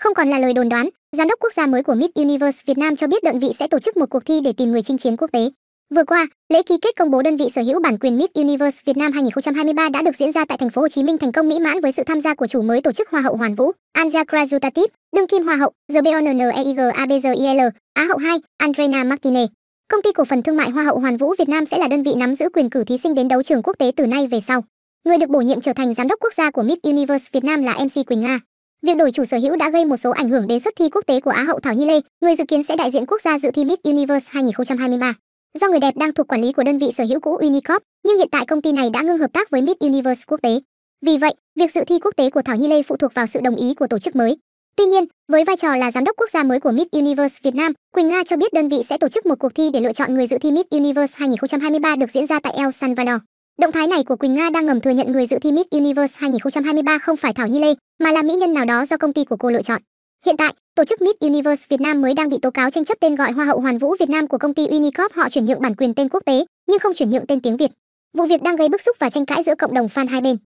Không còn là lời đồn đoán, giám đốc quốc gia mới của Miss Universe Việt Nam cho biết đơn vị sẽ tổ chức một cuộc thi để tìm người chinh chiến quốc tế. Vừa qua, lễ ký kết công bố đơn vị sở hữu bản quyền Miss Universe Việt Nam 2023 đã được diễn ra tại thành phố Hồ Chí Minh thành công mỹ mãn với sự tham gia của chủ mới tổ chức Hoa hậu Hoàn Vũ, Anja Krajutativ, đương kim Hoa hậu, ZBONNEIGABZIL, Á hậu 2, Andrena Martine. Công ty cổ phần thương mại Hoa hậu Hoàn Vũ Việt Nam sẽ là đơn vị nắm giữ quyền cử thí sinh đến đấu trường quốc tế từ nay về sau. Người được bổ nhiệm trở thành giám đốc quốc gia của Miss Universe Việt Nam là MC Quỳnh Nga. Việc đổi chủ sở hữu đã gây một số ảnh hưởng đến xuất thi quốc tế của Á hậu Thảo Nhi Lê, người dự kiến sẽ đại diện quốc gia dự thi Miss Universe 2023. Do người đẹp đang thuộc quản lý của đơn vị sở hữu cũ Unicorp, nhưng hiện tại công ty này đã ngưng hợp tác với Miss Universe quốc tế. Vì vậy, việc dự thi quốc tế của Thảo Nhi Lê phụ thuộc vào sự đồng ý của tổ chức mới. Tuy nhiên, với vai trò là giám đốc quốc gia mới của Miss Universe Việt Nam, Quỳnh Nga cho biết đơn vị sẽ tổ chức một cuộc thi để lựa chọn người dự thi Miss Universe 2023 được diễn ra tại El Salvador. Động thái này của Quỳnh Nga đang ngầm thừa nhận người dự thi Miss Universe 2023 không phải Thảo Nhi Lê, mà là mỹ nhân nào đó do công ty của cô lựa chọn. Hiện tại, tổ chức Miss Universe Việt Nam mới đang bị tố cáo tranh chấp tên gọi Hoa hậu Hoàn Vũ Việt Nam của công ty Unicorp họ chuyển nhượng bản quyền tên quốc tế, nhưng không chuyển nhượng tên tiếng Việt. Vụ việc đang gây bức xúc và tranh cãi giữa cộng đồng fan hai bên.